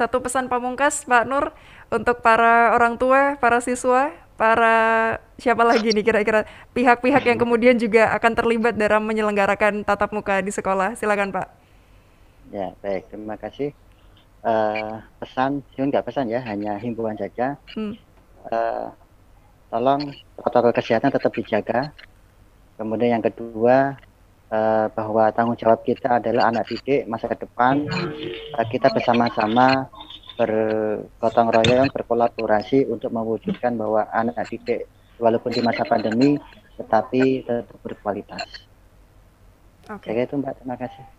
satu pesan pamungkas Pak Nur untuk para orang tua, para siswa, para siapa lagi nih kira-kira pihak-pihak yang kemudian juga akan terlibat dalam menyelenggarakan tatap muka di sekolah. Silakan Pak. Ya baik, terima kasih. Uh, pesan, Yun nggak pesan ya, hanya himbauan saja. Hmm. Uh, tolong protokol kesehatan tetap dijaga. Kemudian yang kedua, uh, bahwa tanggung jawab kita adalah anak didik masa depan eh, kita bersama-sama bergotong royong berkolaborasi untuk mewujudkan bahwa anak didik walaupun di masa pandemi tetapi tetap berkualitas. Oke okay. itu Mbak, terima kasih.